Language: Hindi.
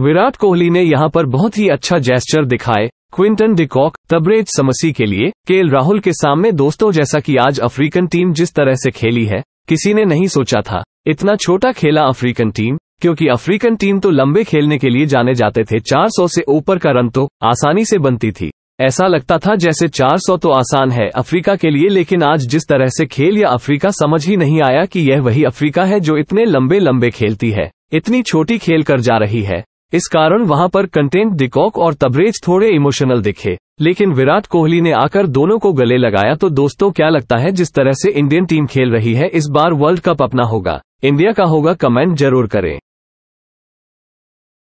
विराट कोहली ने यहां पर बहुत ही अच्छा जेस्चर दिखाए क्विंटन डिकॉक तबरेज समसी के लिए केएल राहुल के सामने दोस्तों जैसा कि आज अफ्रीकन टीम जिस तरह से खेली है किसी ने नहीं सोचा था इतना छोटा खेला अफ्रीकन टीम क्योंकि अफ्रीकन टीम तो लंबे खेलने के लिए जाने जाते थे 400 से ऊपर का रन तो आसानी से बनती थी ऐसा लगता था जैसे 400 तो आसान है अफ्रीका के लिए लेकिन आज जिस तरह से खेल या अफ्रीका समझ ही नहीं आया कि यह वही अफ्रीका है जो इतने लंबे लंबे खेलती है इतनी छोटी खेल कर जा रही है इस कारण वहां पर कंटेंट डिकॉक और तबरेज थोड़े इमोशनल दिखे लेकिन विराट कोहली ने आकर दोनों को गले लगाया तो दोस्तों क्या लगता है जिस तरह से इंडियन टीम खेल रही है इस बार वर्ल्ड कप अपना होगा इंडिया का होगा कमेंट जरूर करें